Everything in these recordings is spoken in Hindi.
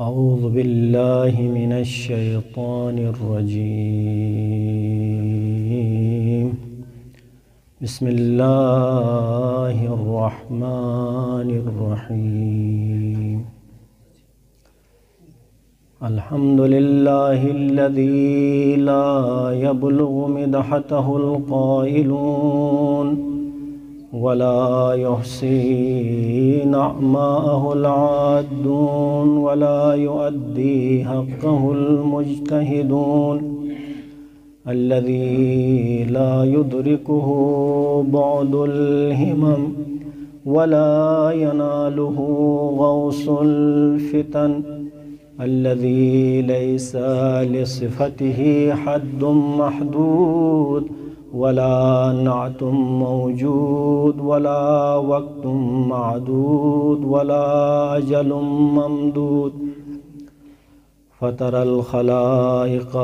أعوذ بالله من الشيطان الرجيم بسم الله الرحمن الرحيم الحمد لله الذي لا يبلغ مدحته القائلون ولا يحصي نعماءه العادون ولا يؤدي حقه المجتهدون الذي لا يدركه بعد الهمم ولا يناله غوص الفتن الذي ليس لصفته حد محدود ولا نعت موجود ولا وقت معدود ولا أجل ممدود فترى الخلائق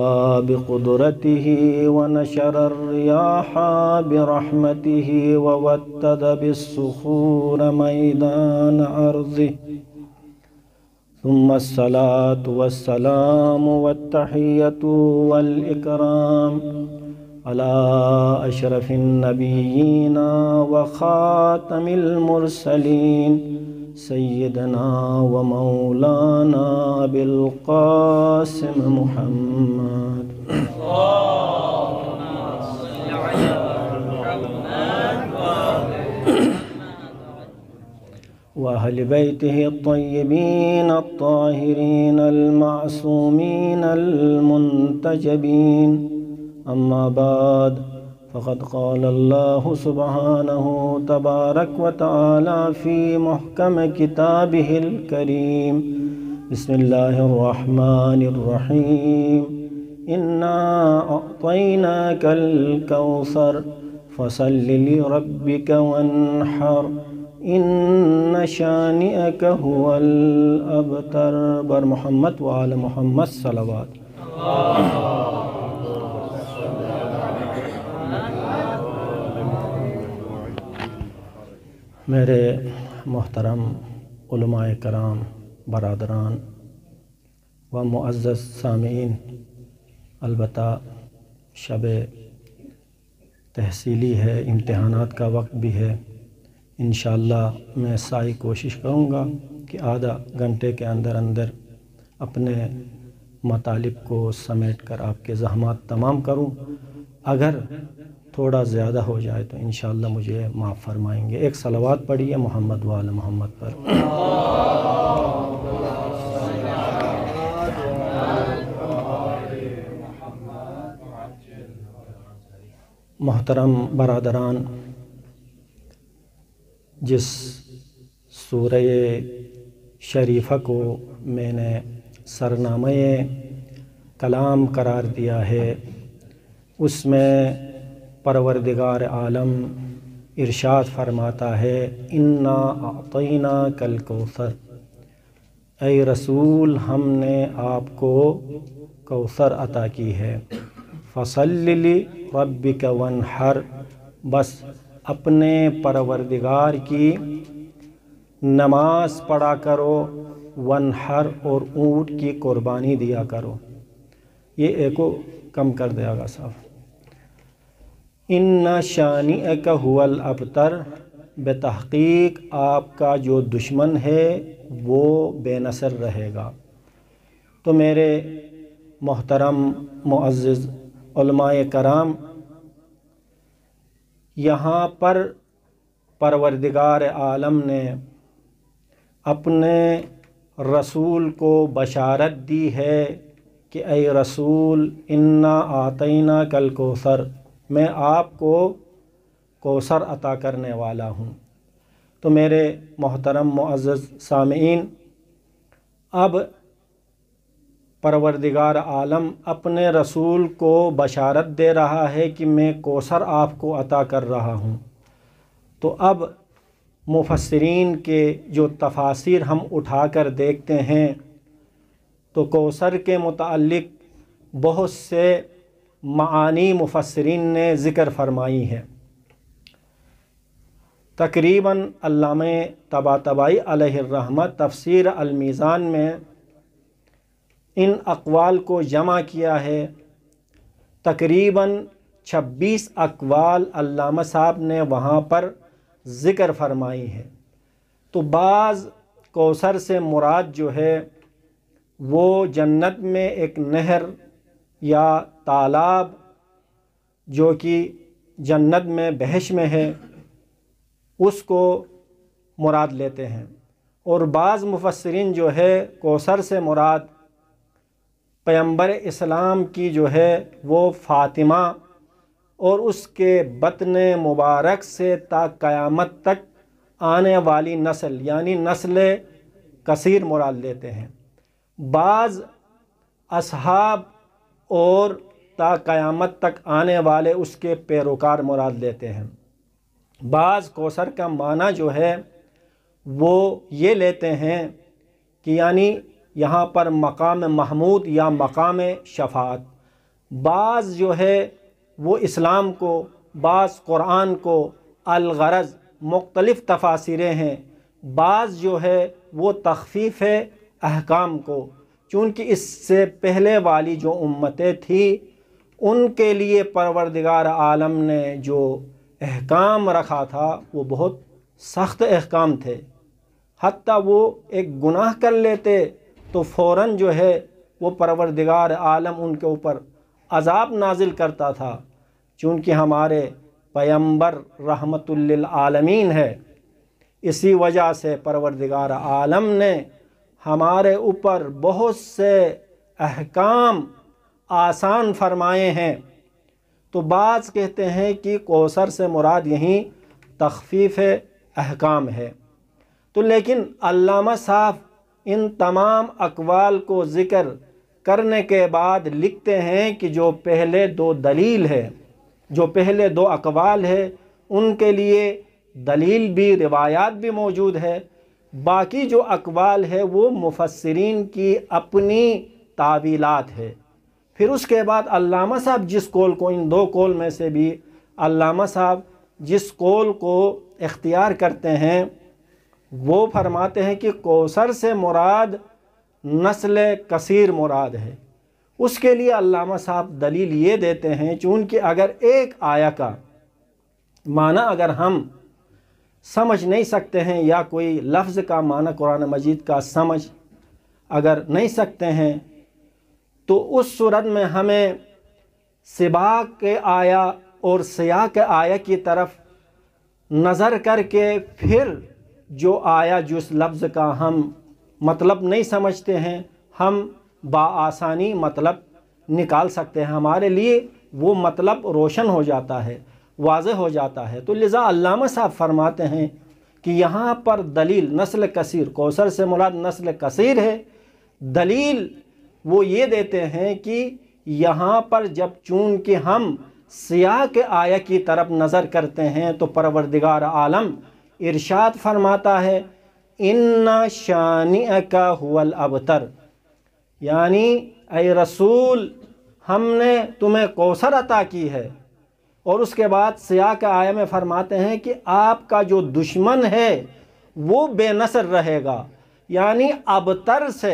بقدرته ونشر الرياح برحمته ووتد بالصخور ميدان أرضه ثم الصلاة والسلام والتحية والإكرام على أشرف النبيين وخاتم المرسلين سيدنا ومولانا بالقاسم محمد وأهل بيته الطيبين الطاهرين المعصومين المنتجبين أما بعد فقد قال الله سبحانه تبارك وتعالى في محكم كتابه الكريم بسم الله الرحمن الرحيم إنا أعطيناك الكوثر فصل لربك وانحر إن شانئك هو الأبتر بر محمد وعلى محمد صلوات मेरे मोहतरम कराम बरदरान व मुआज़ सामीन अलबत् शब तहसीली है इम्तहानात का वक्त भी है इन मैं सारी कोशिश करूँगा कि आधा घंटे के अंदर अंदर अपने मतालब को समेट कर आपके जहमात तमाम करूँ अगर थोड़ा ज़्यादा हो जाए तो इन मुझे माफ़ फरमाएंगे एक सलावात पढ़िए मोहम्मद वाल मोहम्मद पर मोहतरम बरदरान जिस सूर शरीफ़ा को मैंने सरनामे कलाम करार दिया है उसमें परवरदिगार आलम इरशाद फरमाता है इन्ना आतना कल कौसर ए रसूल हमने आपको कौसर अता की है फसल्ली रब कवन हर बस अपने परवरदिगार की नमाज पढ़ा करो वन हर और ऊँट की कुर्बानी दिया करो ये एको कम कर देगा साहब इन शानी का हुल अबतर बतहक़ीक आपका जो दुश्मन है वो बेनसर रहेगा तो मेरे मोहतरम मुआज़ कराम यहाँ पर परवरदिगार आलम ने अपने रसूल को बशारत दी है कि अ रसूल इन्ना आतना कल कोसर मैं आपको कोसर अता करने वाला हूँ तो मेरे मोहतरम मुआज़ सामीन अब परवरदिगार आलम अपने रसूल को बशारत दे रहा है कि मैं कोसर आपको अता कर रहा हूँ तो अब मुफसरन के जो तफासिर हम उठा कर देखते हैं तो कोसर के मुतल बहुत से मानी मुफसरन ने ज़िक्र फरमाई है तकरीबन अल्लाम तबा तबाई अलहमत तफसर अलमीज़ान में इन अकवाल को जमा किया है तकरीबन 26 अकवाल अल्लामा साहब ने वहाँ पर ज़िक्र फरमाई है तो बाज़ कोसर से मुराद जो है वो जन्नत में एक नहर या तालाब जो कि जन्नत में बहश में है उसको मुराद लेते हैं और बाज़ मुफसरिन जो है कोसर से मुराद पैम्बर इस्लाम की जो है वो फ़ातिमा और उसके बतन मुबारक से तायामत क़यामत तक आने वाली नस्ल यानी नस्ल कसीर मुराद लेते हैं बाज़ अब और ता क़यामत तक आने वाले उसके पैरोकार मुराद लेते हैं बाज़ कोसर का माना जो है वो ये लेते हैं कि यानी यहाँ पर मकाम महमूद या मकाम शफात बाज़ जो है वो इस्लाम को बाज़ क़ुरान को अलगरज़ मख्तलफ तफासिरें हैं बाज़ जो है वो तखफीफ़ है अहकाम को चूँकि इससे पहले वाली जो उम्मतें थी उनके लिए परवरदिगार आलम ने जो अहकाम रखा था वो बहुत सख्त अहकाम थे हती वो एक गुनाह कर लेते तो फ़ौर जो है वो परवरदिगार आलम उनके ऊपर अजाब नाजिल करता था चूँकि हमारे पैम्बर रहमतुल्लिल आलमीन है इसी वजह से परवरदिगार आलम ने हमारे ऊपर बहुत से अहकाम आसान फरमाए हैं तो बाज़ कहते हैं कि कोसर से मुराद यहीं तखफीफ़ अहकाम है तो लेकिन अल्लामा साहब इन तमाम अकवाल को ज़िक्र करने के बाद लिखते हैं कि जो पहले दो दलील है जो पहले दो अकवाल है उनके लिए दलील भी रिवायात भी मौजूद है बाकी जो अकवाल है वो मुफसरीन की अपनी तावीलात है फिर उसके बाद अल्लामा साहब जिस कौल को इन दो कौल में से भी अल्लामा साहब जिस कौल को इख्तियार करते हैं वो फरमाते हैं कि कौसर से मुराद नस्ल कसीर मुराद है उसके लिए अल्लामा साहब दलील ये देते हैं चूँकि अगर एक आया का माना अगर हम समझ नहीं सकते हैं या कोई लफ्ज़ का माना कुरान मजीद का समझ अगर नहीं सकते हैं तो उस सूरत में हमें सिबा के आया और सयाह के आया की तरफ नज़र करके फिर जो आया जिस लफ्ज़ का हम मतलब नहीं समझते हैं हम बासानी मतलब निकाल सकते हैं हमारे लिए वो मतलब रोशन हो जाता है वाज हो जाता है तो लिजा अल्लामा साहब फरमाते हैं कि यहाँ पर दलील नस्ल कसीर कौसर से मुराद नस्ल कसीर है दलील वो ये देते हैं कि यहाँ पर जब चून के हम सियाह के आया की तरफ नज़र करते हैं तो परवरदिगार आलम इरशाद फरमाता है इन्ना शानी का हुल अबतर यानी अ रसूल हमने तुम्हें कौसर अता की है और उसके बाद सयाह के आय में फरमाते हैं कि आपका जो दुश्मन है वो बेनसर रहेगा यानी अबतर से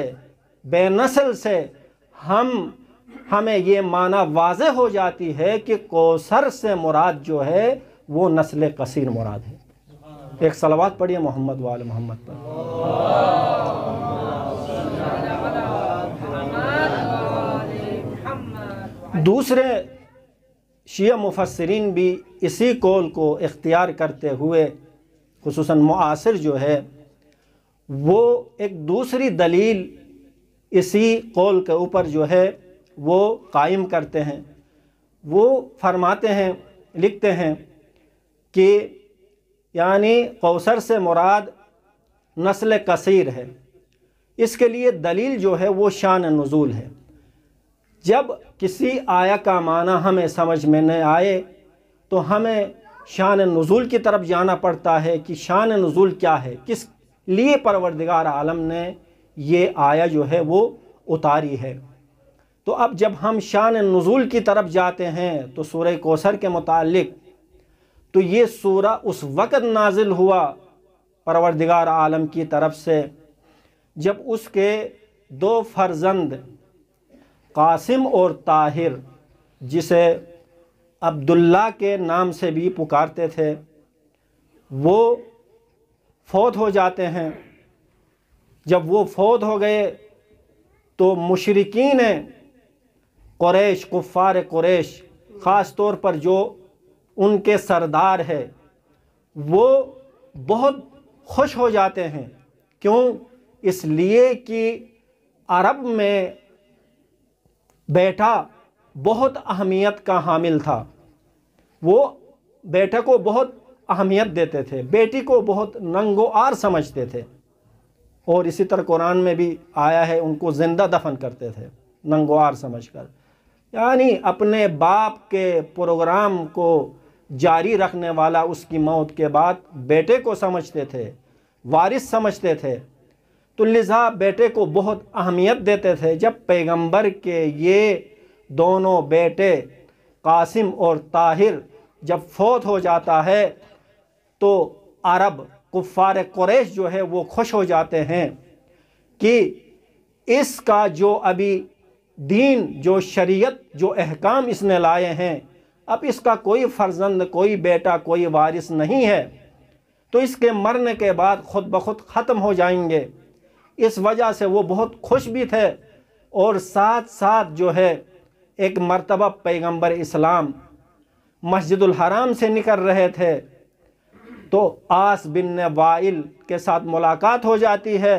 बेनसल से हम हमें ये माना वाज हो जाती है कि कोसर से मुराद जो है वो नस्ल कसीर मुराद है एक सलवा पढ़िए मोहम्मद वाल मोहम्मद पर दूसरे शिया मुफसरीन भी इसी कौल को इख्तियार करते हुए खसूस मुआसर जो है वो एक दूसरी दलील इसी कौल के ऊपर जो है वो कायम करते हैं वो फरमाते हैं लिखते हैं कि यानी कौसर से मुराद नस्ल कसीर है इसके लिए दलील जो है वो शान नज़ुल है जब किसी आया का माना हमें समझ में न आए तो हमें शान नज़ुल की तरफ जाना पड़ता है कि शान नज़ुल क्या है किस लिए परवरदिगार आलम ने ये आया जो है वो उतारी है तो अब जब हम शान नज़ुल की तरफ जाते हैं तो सूर्य कोसर के मुतालिक तो ये सूरा उस वक़्त नाजिल हुआ परवरदिगार आलम की तरफ से जब उसके दो फर्जंद कासिम और ताहिर जिसे अब्दुल्ला के नाम से भी पुकारते थे वो फौत हो जाते हैं जब वो फौत हो गए तो मशरकिन क्रैश कुफ़ार क्रैश ख़ास तौर पर जो उनके सरदार है वो बहुत खुश हो जाते हैं क्यों इसलिए कि अरब में बेटा बहुत अहमियत का हामिल था वो बेटे को बहुत अहमियत देते थे बेटी को बहुत नंगो आर समझते थे और इसी तरह कुरान में भी आया है उनको ज़िंदा दफन करते थे आर समझ कर यानी अपने बाप के प्रोग्राम को जारी रखने वाला उसकी मौत के बाद बेटे को समझते थे वारिस समझते थे तो लिजा बेटे को बहुत अहमियत देते थे जब पैगंबर के ये दोनों बेटे कासिम और ताहिर जब फौत हो जाता है तो अरब कुफ़ार क्रैश जो है वो खुश हो जाते हैं कि इसका जो अभी दीन जो शरीयत जो अहकाम इसने लाए हैं अब इसका कोई फर्जंद कोई बेटा कोई वारिस नहीं है तो इसके मरने के बाद ख़ुद ब खुद ख़त्म हो जाएंगे इस वजह से वो बहुत खुश भी थे और साथ साथ जो है एक मरतबा पैगंबर इस्लाम मस्जिदुल हराम से निकल रहे थे तो आस बिन वाइल के साथ मुलाकात हो जाती है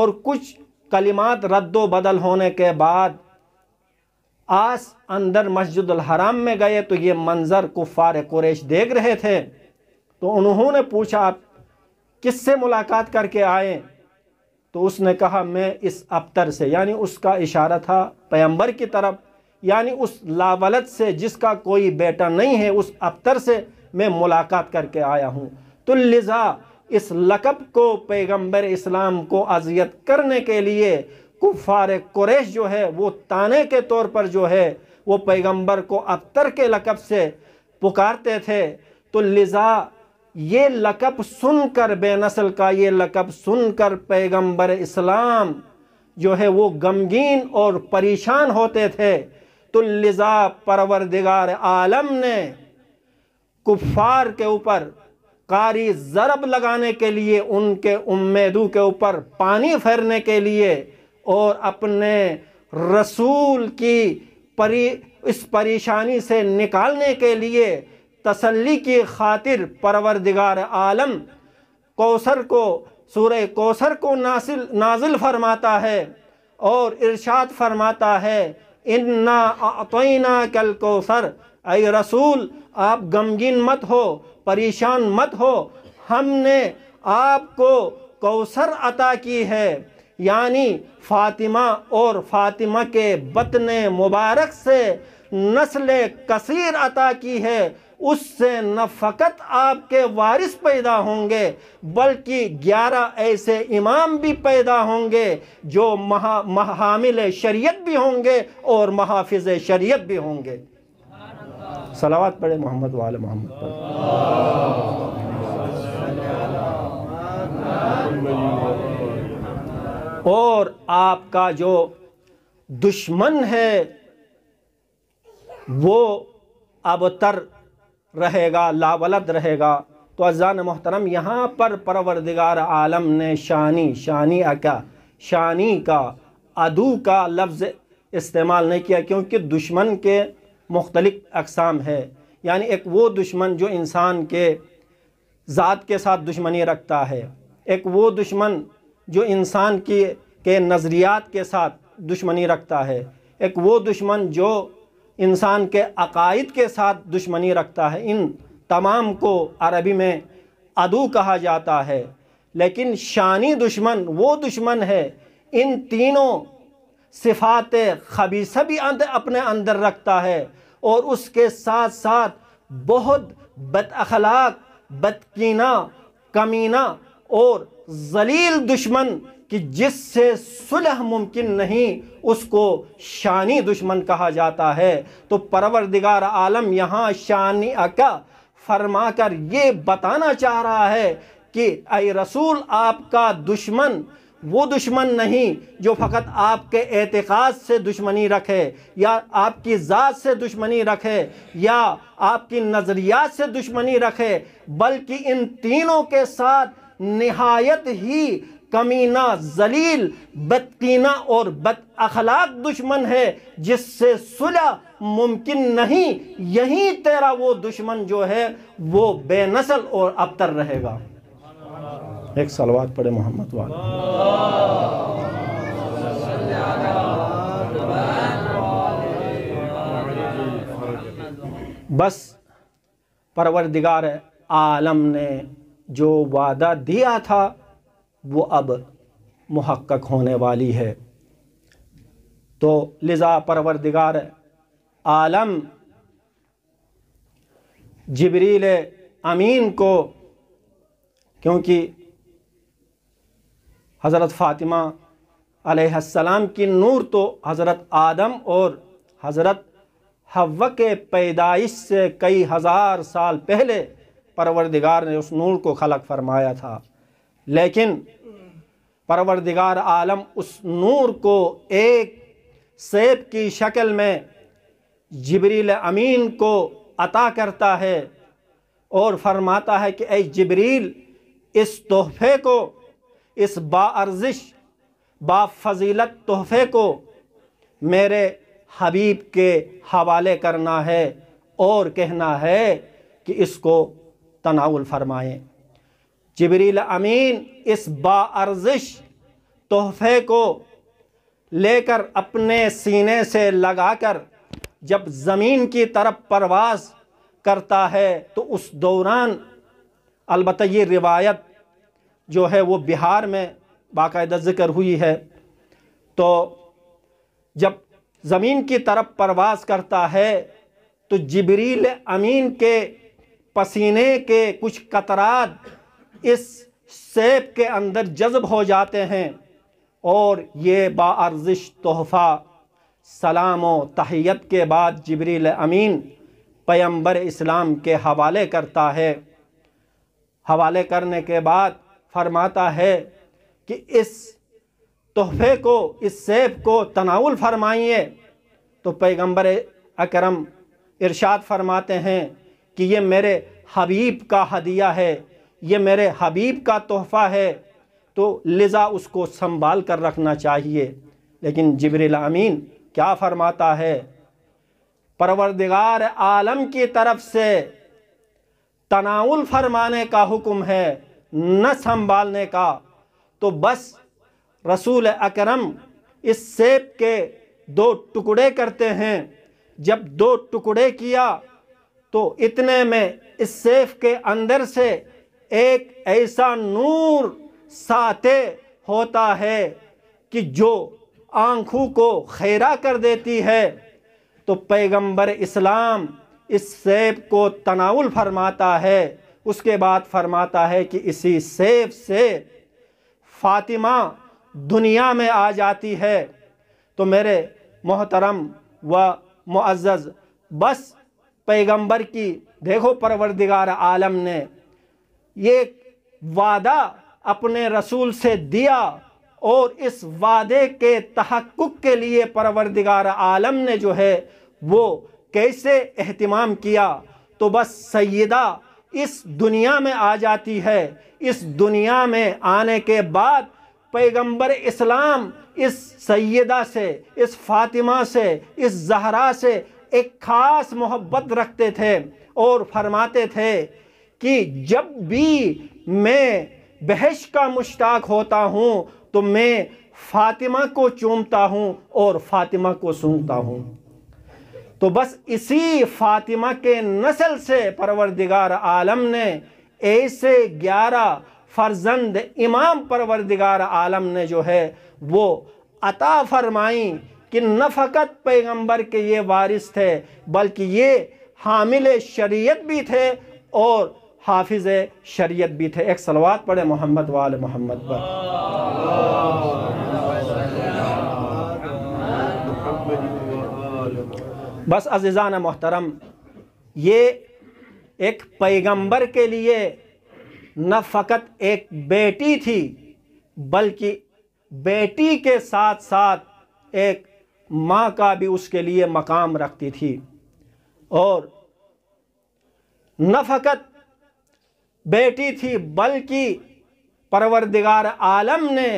और कुछ कलिमात रद्दो बदल होने के बाद आस अंदर मस्जिदुल हराम में गए तो ये मंज़र कुफ़ार कुरेश देख रहे थे तो उन्होंने पूछा आप किससे मुलाकात करके आए तो उसने कहा मैं इस अबतर से यानी उसका इशारा था पैम्बर की तरफ यानी उस लावलत से जिसका कोई बेटा नहीं है उस अबतर से मैं मुलाकात करके आया हूँ तो लिजा इस लकब को पैगंबर इस्लाम को अजियत करने के लिए कुफार कुरेश जो है वो ताने के तौर पर जो है वो पैगंबर को अबतर के लकब से पुकारते थे तो लिजा ये लकब सुनकर नसल का ये लकब सुनकर पैगंबर इस्लाम जो है वो गमगीन और परेशान होते थे तो लिजा परवरदिगार आलम ने कुफ़ार के ऊपर कारी ज़रब लगाने के लिए उनके उम्मीदों के ऊपर पानी फेरने के लिए और अपने रसूल की परी इस परेशानी से निकालने के लिए तसल्ली की खातिर परवरदिगार आलम कौसर को सूर्य कौसर को नासिल नाजिल फरमाता है और इरशाद फरमाता है इन्ना अतना कल कौसर अय रसूल आप गमगीन मत हो परेशान मत हो हमने आपको कौसर अता की है यानी फ़ातिमा और फ़ातिमा के बतने मुबारक से नस्ल कसीर अता की है उससे न फकत आपके वारिस पैदा होंगे बल्कि ग्यारह ऐसे इमाम भी पैदा होंगे जो महा महामिल शरीयत भी होंगे और महाफिज शरीयत भी होंगे सलावत पढ़े मोहम्मद वाल मोहम्मद पर और आपका जो दुश्मन है वो अब तर रहेगा लावलद रहेगा तो अजान मोहतरम यहाँ पर परवरदिगार आलम ने शानी शानी का शानी का अदू का लफ्ज़ इस्तेमाल नहीं किया क्योंकि दुश्मन के मुख्तलिक अकसाम है यानी एक वो दुश्मन जो इंसान के ज़ात के साथ दुश्मनी रखता है एक वो दुश्मन जो इंसान की के नज़रियात के साथ दुश्मनी रखता है एक वो दुश्मन जो इंसान के अकायद के साथ दुश्मनी रखता है इन तमाम को अरबी में अदू कहा जाता है लेकिन शानी दुश्मन वो दुश्मन है इन तीनों सिफात खबी भी अपने अंदर रखता है और उसके साथ साथ बहुत बद अखलाक बदकीना कमीना और जलील दुश्मन कि जिससे सुलह मुमकिन नहीं उसको शानी दुश्मन कहा जाता है तो परवरदिगार आलम यहाँ शानी अका फरमा कर ये बताना चाह रहा है कि अ रसूल आपका दुश्मन वो दुश्मन नहीं जो फ़कत आपके एतकाद से दुश्मनी रखे या आपकी ज़ात से दुश्मनी रखे या आपकी नज़रियात से दुश्मनी रखे बल्कि इन तीनों के साथ नहायत ही कमीना जलील बदकीना और बद अखलाक दुश्मन है जिससे सुलह मुमकिन नहीं यही तेरा वो दुश्मन जो है वो बेनसल और अबतर रहेगा एक सलवात पढ़े मोहम्मद वाले बस परवरदिगार आलम ने जो वादा दिया था वो अब महक्क होने वाली है तो लिजा परवरदिगार आलम जबरील अमीन को क्योंकि हज़रत फ़ातिमा अलैहिस्सलाम की नूर तो हज़रत आदम और हज़रत हव के पैदाइश से कई हज़ार साल पहले परवरदिगार ने उस नूर को खलक फरमाया था लेकिन परवरदिगार आलम उस नूर को एक सेब की शक्ल में जबरील अमीन को अता करता है और फरमाता है कि ए जबरील इस तोहफे को इस बाजिश बाफजीलत तोहफे को मेरे हबीब के हवाले करना है और कहना है कि इसको तनाउल फरमाएं जबरील अमीन इस बाजिश तोहफे को लेकर अपने सीने से लगाकर जब ज़मीन की तरफ परवाज़ करता है तो उस दौरान अलबत् ये रिवायत जो है वो बिहार में बाकायदा ज़िक्र हुई है तो जब ज़मीन की तरफ परवाज़ करता है तो जबरील अमीन के पसीने के कुछ कतरात इस सेब के अंदर जज्ब हो जाते हैं और ये बाजिश तोहफ़ा सलाम व तहैत के बाद जबरील अमीन पैम्बर इस्लाम के हवाले करता है हवाले करने के बाद फरमाता है कि इस तोहफ़े को इस सेब को तनाउल फरमाइए तो पैगंबर अकरम इरशाद फरमाते हैं कि ये मेरे हबीब का हदिया है ये मेरे हबीब का तोहफ़ा है तो लिजा उसको संभाल कर रखना चाहिए लेकिन जबरिल अमीन क्या फरमाता है परवरदिगार आलम की तरफ से तनाउल फरमाने का हुक्म है न संभालने का तो बस रसूल अकरम इस सेब के दो टुकड़े करते हैं जब दो टुकड़े किया तो इतने में इस सेब के अंदर से एक ऐसा नूर साते होता है कि जो आँखों को खैरा कर देती है तो पैगंबर इस्लाम इस सेब को तनाउल फरमाता है उसके बाद फरमाता है कि इसी सेब से फातिमा दुनिया में आ जाती है तो मेरे मोहतरम व मुआज़ बस पैगंबर की देखो परवरदिगार आलम ने ये वादा अपने रसूल से दिया और इस वादे के तहक़ के लिए परवरदिगार आलम ने जो है वो कैसे अहतमाम किया तो बस सैदा इस दुनिया में आ जाती है इस दुनिया में आने के बाद पैगंबर इस्लाम इस सैदा से इस फातिमा से इस जहरा से एक ख़ास मोहब्बत रखते थे और फरमाते थे कि जब भी मैं बहश का मुश्ताक होता हूँ तो मैं फातिमा को चूमता हूँ और फातिमा को सूंघता हूँ तो बस इसी फातिमा के नस्ल से परवरदिगार आलम ने ऐसे ग्यारह फर्जंद इमाम परवरदिगार आलम ने जो है वो अता फरमाई कि न फ़कत पैगम्बर के ये वारिस थे बल्कि ये हामिल शरीयत भी थे और हाफिज शरीयत भी थे एक सलवात पढ़े मोहम्मद वाल मोहम्मद पर बस अजीज़ान मोहतरम ये एक पैगंबर के लिए न फ़कत एक बेटी थी बल्कि बेटी के साथ साथ एक माँ का भी उसके लिए मकाम रखती थी और न फ़कत बेटी थी बल्कि परवरदिगार आलम ने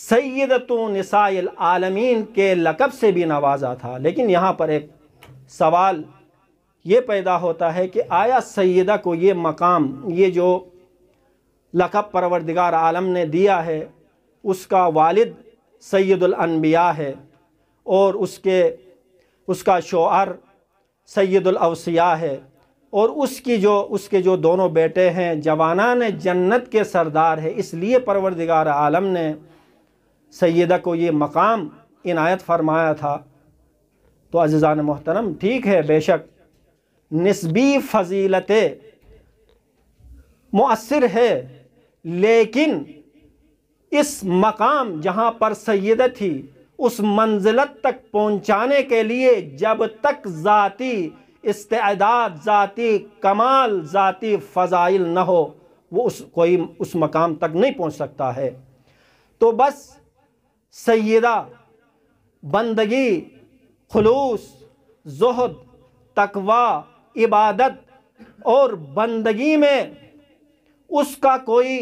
सैदत नसाइल आलमीन के लकब से भी नवाजा था लेकिन यहाँ पर एक सवाल ये पैदा होता है कि आया सैदा को ये मकाम ये जो लकब परवरदिगार आलम ने दिया है उसका वालिद सैदुलनबिया है और उसके उसका शोर सैदुलवसिया है और उसकी जो उसके जो दोनों बेटे हैं जवानान जन्नत के सरदार है इसलिए परवरदिगार आलम ने सैदा को ये मकाम इनायत फरमाया था तो अज़ान मोहतरम ठीक है बेशक नस्बी फजीलत मौसर है लेकिन इस मकाम जहाँ पर सैद थी उस मंजिलत तक पहुँचाने के लिए जब तक ज़ाती इस्तेदाद ज़ाती कमाल ज़ाती फ़ज़ाइल न हो वो उस कोई उस मकाम तक नहीं पहुंच सकता है तो बस सैदा बंदगी खलूस जहद तकवा इबादत और बंदगी में उसका कोई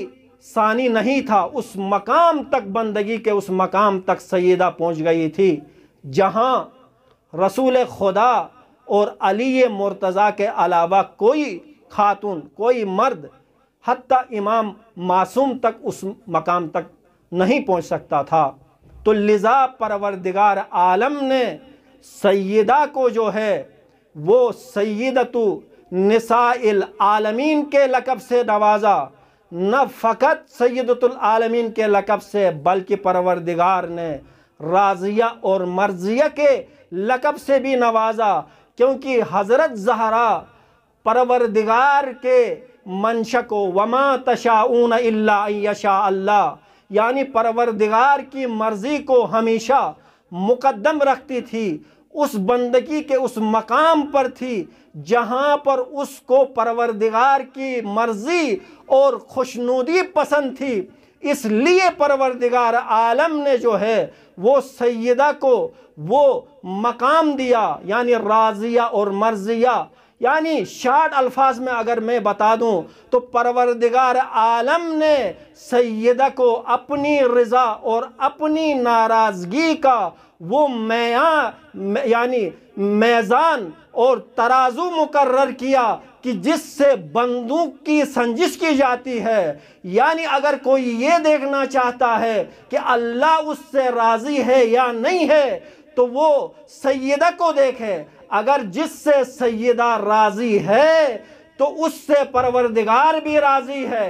सानी नहीं था उस मकाम तक बंदगी के उस मकाम तक सैदा पहुंच गई थी जहां रसूल खुदा और अली मुर्तज़ा के अलावा कोई खातून कोई मर्द हती इमाम मासूम तक उस मकाम तक नहीं पहुँच सकता था तो लिजा परवरदिगार आलम ने सदा को जो है वो सैदतु निसाइल आलमीन के लकब से नवाजा न फ़कत सैदतुल के लकब से बल्कि परवरदिगार ने राजिया और मर्जिया के लकब से भी नवाजा क्योंकि हज़रत जहरा परवरदिगार के मनशक वमा तशाऊन अल्लाशा अल्लाह यानी परवरदिगार की मर्ज़ी को हमेशा मुकदम रखती थी उस बंदगी के उस मकाम पर थी जहाँ पर उसको परवरदिगार की मर्ज़ी और खुशनुदी पसंद थी इसलिए परवरदिगार आलम ने जो है वो सैदा को वो मकाम दिया यानी राजिया और मर्जिया यानी शार्ट अल्फाज में अगर मैं बता दूं तो परवरदिगार आलम ने सैदा को अपनी रज़ा और अपनी नाराज़गी का वो मैं यानी मैज़ान और तराजू मुकर्र किया कि जिससे बंदूक की संजिश की जाती है यानी अगर कोई ये देखना चाहता है कि अल्लाह उससे राज़ी है या नहीं है तो वो सैदा को देखे अगर जिससे सैदा राज़ी है तो उससे परवरदिगार भी राज़ी है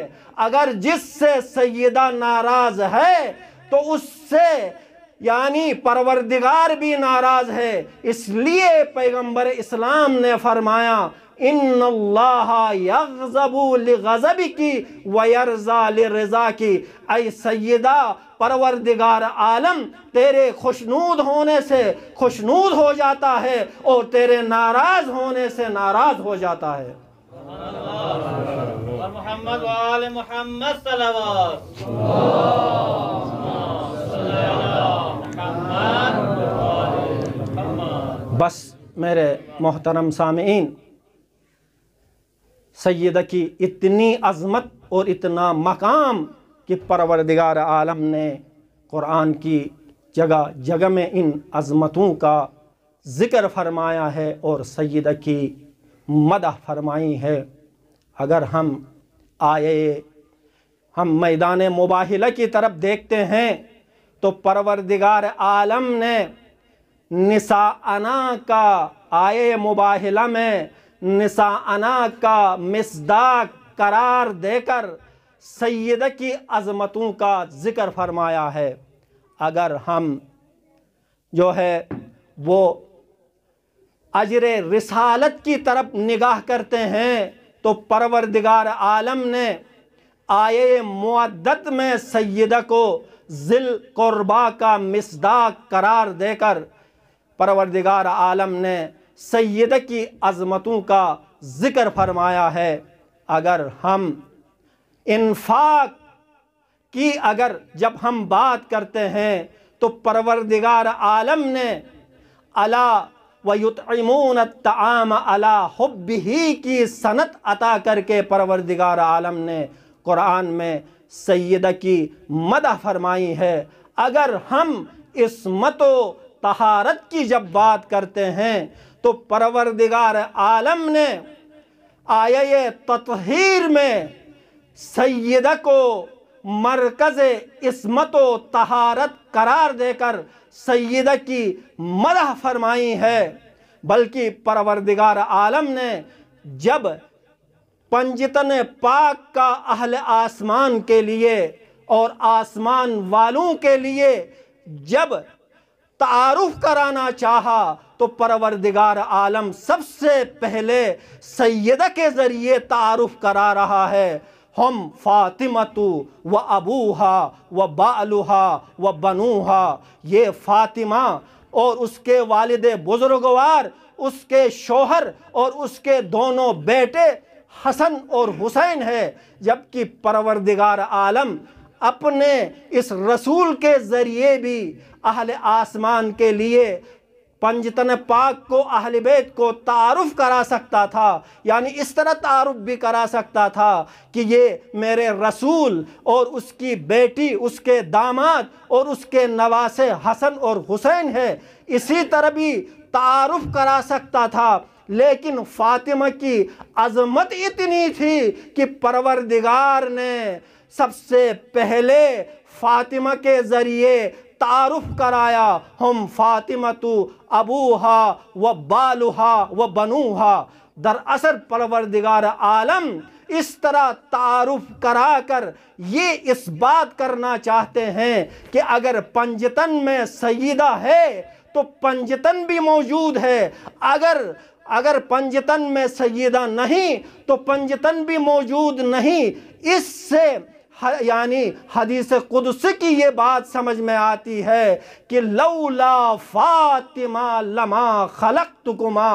अगर जिससे सैदा नाराज़ है तो उससे यानी परवरदिगार भी नाराज़ है इसलिए पैगंबर इस्लाम ने फरमाया गजबी की वर्जा रज़ा की अय सैदा परवरदिगार आलम तेरे खुशनूद होने से खुशनूद हो जाता है और तेरे नाराज़ होने से नाराज़ हो जाता है बस मेरे मोहतरम सामीन सैद की इतनी अजमत और इतना मकाम कि परवरदिगार आलम ने कुरान की जगह जगह में इन अजमतों का ज़िक्र फरमाया है और सैद की मदह फरमाई है अगर हम आए हम मैदान मुबाहला की तरफ देखते हैं तो परवरदिगार आलम ने अना का आए मुबाहला में अना का मिसदा करार देकर सैद की अजमतों का ज़िक्र फरमाया है अगर हम जो है वो अजर रिसालत की तरफ निगाह करते हैं तो परवरदिगार आलम ने आए मुद्दत में सैद को जिल क़ुरबा का मिसदाक करार देकर परवरदिगार आलम ने सैद की अजमतों का ज़िक्र फरमाया है अगर हम इन्फाक की अगर जब हम बात करते हैं तो परवरदिगार आलम ने अला वयुतमून तमाम अला हब ही की सनत अता करके परवरदिगार आलम ने कुरान में सैदा की मदा फरमाई है अगर हम इसमत तहारत की जब बात करते हैं तो परवरदिगार आलम ने आय ततहीर में सैद को मरकज़ इसमत तहारत करार देकर सैद की मदह फरमाई है बल्कि परवरदिगार आलम ने जब पंजतन पाक का अहल आसमान के लिए और आसमान वालों के लिए जब तारुफ कराना चाहा तो परवरदिगार आलम सबसे पहले सैद के ज़रिए तारुफ करा रहा है हम फ़ातिमतु व अबूहा व बालूहा व बनूहा ये फ़ातिमा और उसके वालद बुज़ुर्गवार उसके शोहर और उसके दोनों बेटे हसन और हुसैन है जबकि परवरदिगार आलम अपने इस रसूल के ज़रिए भी अहल आसमान के लिए पंजतन पाक को अहल बैत को तारफ़ करा सकता था यानी इस तरह तारफ़ भी करा सकता था कि ये मेरे रसूल और उसकी बेटी उसके दामाद और उसके नवासे हसन और हुसैन है इसी तरह भी तारफ़ करा सकता था लेकिन फातिमा की अजमत इतनी थी कि परवरदिगार ने सबसे पहले फातिमा के ज़रिए तारुफ कराया हम फातिमा तो अबूहा व हा व बनूहा दरअसल परवरदिगार आलम इस तरह तारुफ करा कर ये इस बात करना चाहते हैं कि अगर पंजतन में सईदा है तो पंजतन भी मौजूद है अगर अगर पंजतन में सयदा नहीं तो पंजतन भी मौजूद नहीं इससे यानी हदीस कुदस की ये बात समझ में आती है कि लौला फातिमा लमा खलक तुकुमा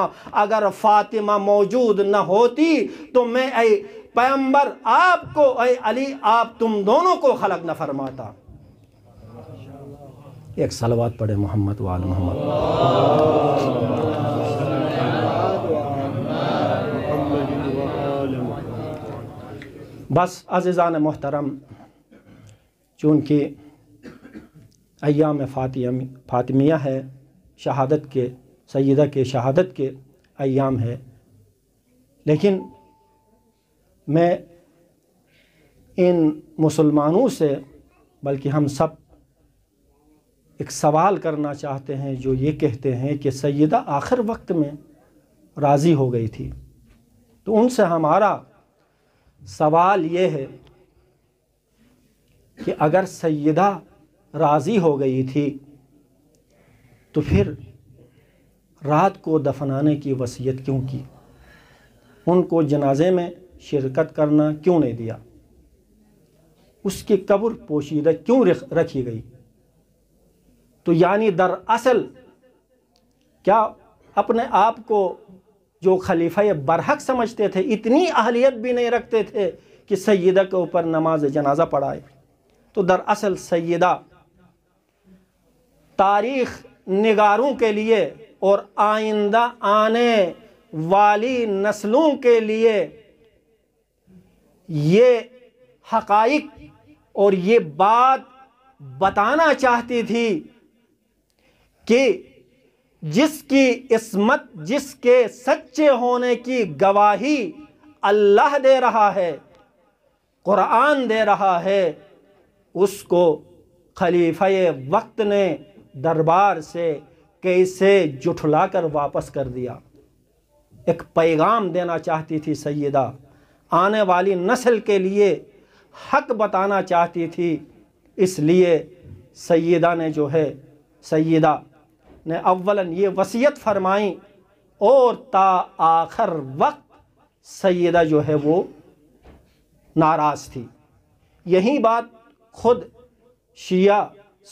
अगर फातिमा मौजूद न होती तो मैं ऐ पैम्बर आपको ऐ अली आप तुम दोनों को खलक न फरमाता एक सलवात पढ़े मोहम्मद वाल मोहम्मद बस अज़ीज़ान मोहतरम चूँकि अयाम फ़ातिम फ़ातिमिया है शहादत के सैदा के शहादत के अयाम है लेकिन मैं इन मुसलमानों से बल्कि हम सब एक सवाल करना चाहते हैं जो ये कहते हैं कि सैदा आखिर वक्त में राज़ी हो गई थी तो उनसे हमारा सवाल ये है कि अगर सैदा राज़ी हो गई थी तो फिर रात को दफनाने की वसीयत क्यों की उनको जनाजे में शिरकत करना क्यों नहीं दिया उसकी कब्र पोशीदा क्यों रखी गई तो यानी दरअसल क्या अपने आप को जो खलीफा बरहक समझते थे इतनी अहलियत भी नहीं रखते थे कि सैदा के ऊपर नमाज जनाजा पढ़ाए तो दरअसल सैदा तारीख निगारों के लिए और आइंदा आने वाली नस्लों के लिए ये हकाइक और ये बात बताना चाहती थी कि जिसकी इसमत जिसके सच्चे होने की गवाही अल्लाह दे रहा है क़ुरान दे रहा है उसको खलीफ़ वक्त ने दरबार से कैसे जुठला कर वापस कर दिया एक पैगाम देना चाहती थी सैदा आने वाली नस्ल के लिए हक बताना चाहती थी इसलिए सैदा ने जो है सैदा ने अवला ये वसीयत फरमाई और ता आखिर वक्त सैदा जो है वो नाराज़ थी यही बात खुद शिया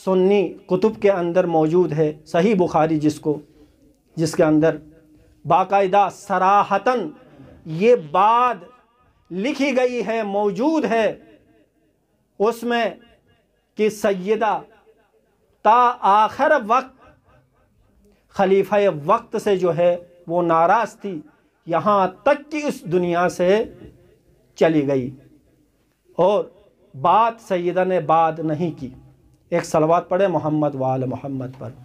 सुन्नी कुतुब के अंदर मौजूद है सही बुखारी जिसको जिसके अंदर बाकायदा सराहतन ये बात लिखी गई है मौजूद है उसमें कि सैदा ता आखिर वक्त खलीफ़ वक्त से जो है वो नाराज़ थी यहाँ तक कि उस दुनिया से चली गई और बात सैदा ने बात नहीं की एक सलवात पढ़े मोहम्मद वाल मोहम्मद पर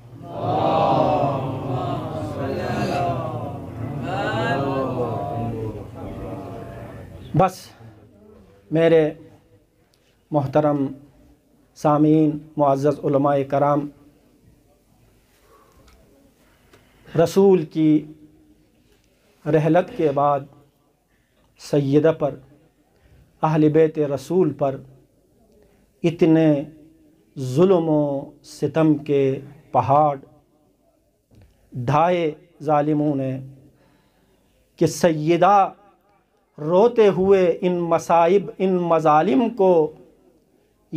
बस मेरे मोहतरम सामीन मुआज़ कराम रसूल की रहलत के बाद सैदा पर अहल रसूल पर इतने जुल्म सितम के पहाड़ ढाए ालिमों ने कि सैदा रोते हुए इन मसाइब इन मजालिम को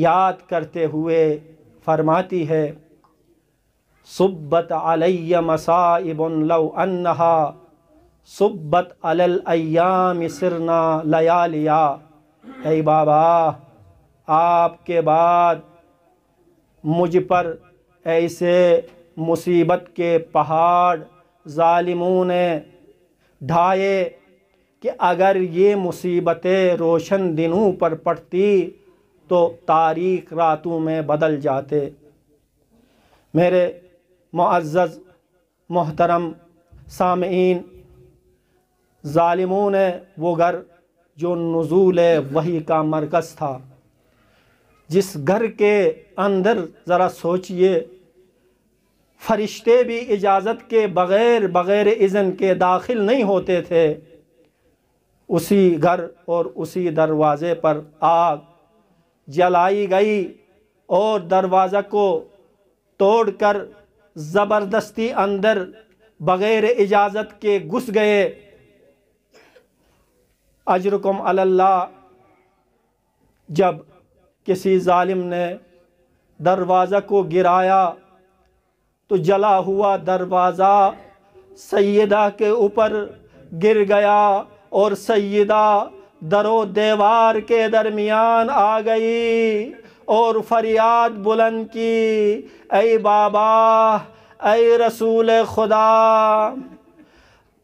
याद करते हुए फरमाती है सुब्बत अलैय मसाइबन लव अन्नहा सुब्बत अलल अयाम सिरना लया लिया ऐ बाबा आपके बाद मुझ पर ऐसे मुसीबत के पहाड़ ालिमों ने ढाए कि अगर ये मुसीबतें रोशन दिनों पर पड़ती तो तारीख रातों में बदल जाते मेरे मज़ज़ मोहतरम सामीन ालिमों ने वो घर जो नज़ूल वही का मरकज़ था जिस घर के अंदर ज़रा सोचिए फरिश्ते भी इजाज़त के बग़ैर बग़ैर इज़न के दाखिल नहीं होते थे उसी घर और उसी दरवाज़े पर आग जलाई गई और दरवाज़ा को तोड़कर ज़बरदस्ती अंदर बग़ैर इजाज़त के घुस गए अजरकम अल्लाह जब किसी ालिम ने दरवाज़ा को गिराया तो जला हुआ दरवाज़ा सैदा के ऊपर गिर गया और सैदा दरो दीवार के दरमियान आ गई और फरियाद बुलंद की अ बाबा अय रसूल खुदा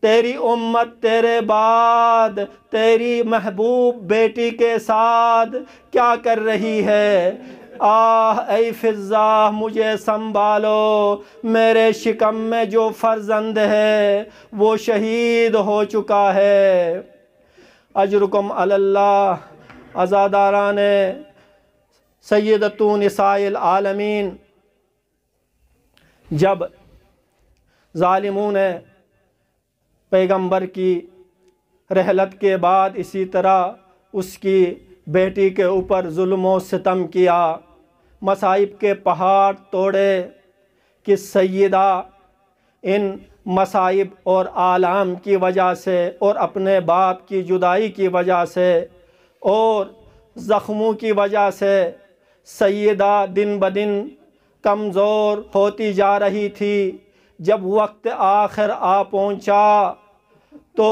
तेरी उम्मत तेरे बाद तेरी महबूब बेटी के साथ क्या कर रही है आह ऐ फिज़ा मुझे संभालो मेरे शिकम में जो फर्जंद है वो शहीद हो चुका है अजरकम अल्लाह आज़ादारा ने सैदतूनसाइल आलमीन जब ालिमों ने पैगंबर की रहलत के बाद इसी तरह उसकी बेटी के ऊपर जुल्म सितम किया मसाइब के पहाड़ तोड़े कि सैदा इन मसाइब और आलाम की वजह से और अपने बाप की जुदाई की वजह से और ज़ख्मों की वजह से सैदा दिन ब दिन कमज़ोर होती जा रही थी जब वक्त आखिर आ पहुँचा तो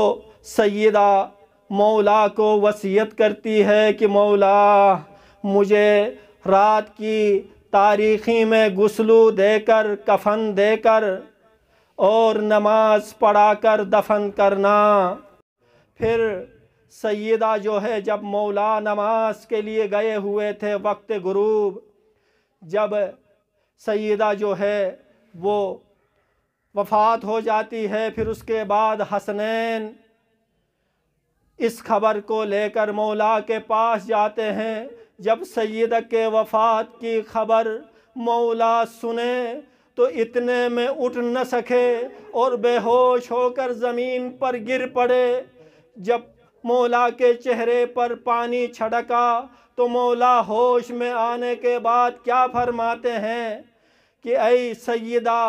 सैदा मौला को वसीयत करती है कि मौला मुझे रात की तारीख़ी में गुसलू देकर कफन देकर और नमाज़ पढ़ा कर दफन करना फिर सैदा जो है जब मौला नमाज के लिए गए हुए थे वक्त गुरूब जब सैदा जो है वो वफात हो जाती है फिर उसके बाद हसनैन इस खबर को लेकर मौला के पास जाते हैं जब सैद के वफात की खबर मौला सुने तो इतने में उठ न सके और बेहोश होकर ज़मीन पर गिर पड़े जब मौला के चेहरे पर पानी छड़का तो मौला होश में आने के बाद क्या फरमाते हैं कि अय सैदा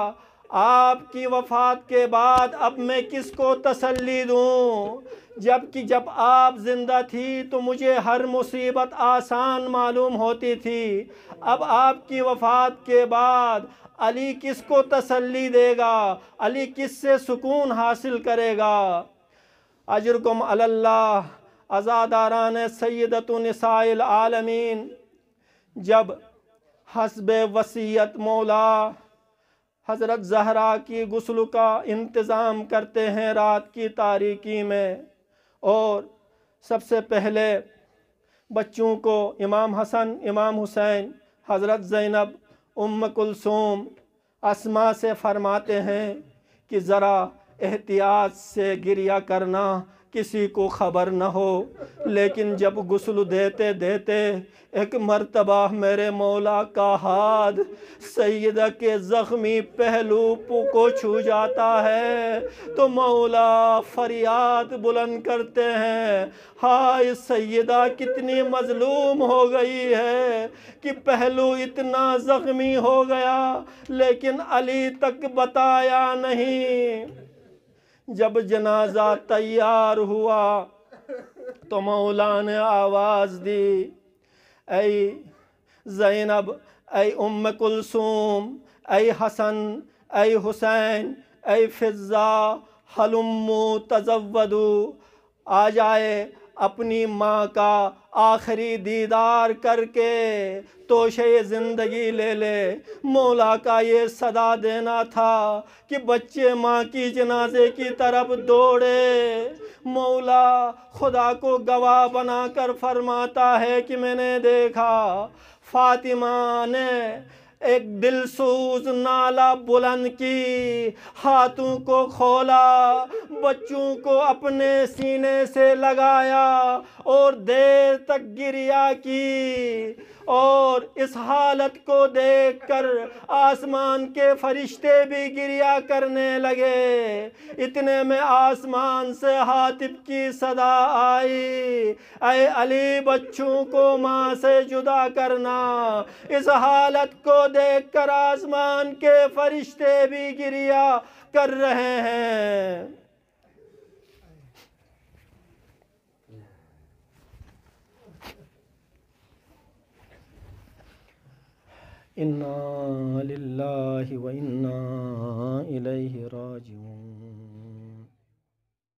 आपकी वफात के बाद अब मैं किसको तसल्ली दूँ जबकि जब आप ज़िंदा थी तो मुझे हर मुसीबत आसान मालूम होती थी अब आपकी वफात के बाद अली किसको तसल्ली देगा अली किस से सुकून हासिल करेगा अजरकुम अल्लाह आज़ादारान सैदतनसाइल आलमीन जब हसब वसीयत मौला हज़रत जहरा की गसल का इंतज़ाम करते हैं रात की तारीकी में और सबसे पहले बच्चों को इमाम हसन इमाम हुसैन हज़रत ज़ैनब उम कुलसूम आसमां से फरमाते हैं कि ज़रा एहतियात से गिरिया करना किसी को खबर न हो लेकिन जब गसल देते देते एक मरतबा मेरे मौला का हाथ सैद के ज़ख्मी पहलू को छू जाता है तो मौला फरियाद बुलंद करते हैं हाय सैदा कितनी मजलूम हो गई है कि पहलू इतना ज़ख्मी हो गया लेकिन अली तक बताया नहीं जब जनाजा तैयार हुआ तो मौला ने आवाज़ दी ऐ ज़ैनब ऐ उम कुलसूम ऐ हसन ऐ हुसैन ऐ फिज़ा हलुम तजवदू आ जाए अपनी माँ का आखिरी दीदार करके तोशे ज़िंदगी ले ले मौला का ये सदा देना था कि बच्चे माँ की जनाजे की तरफ दौड़े मौला खुदा को गवाह बनाकर फरमाता है कि मैंने देखा फातिमा ने एक दिल सूज नाला बुलंद की हाथों को खोला बच्चों को अपने सीने से लगाया और देर तक गिरिया की और इस हालत को देखकर आसमान के फरिश्ते भी गिरिया करने लगे इतने में आसमान से हातिब की सदा आई अय अली बच्चों को माँ से जुदा करना इस हालत को देखकर आसमान के फरिश्ते भी गिरिया कर रहे हैं إنا لله وإنا إليه راجعون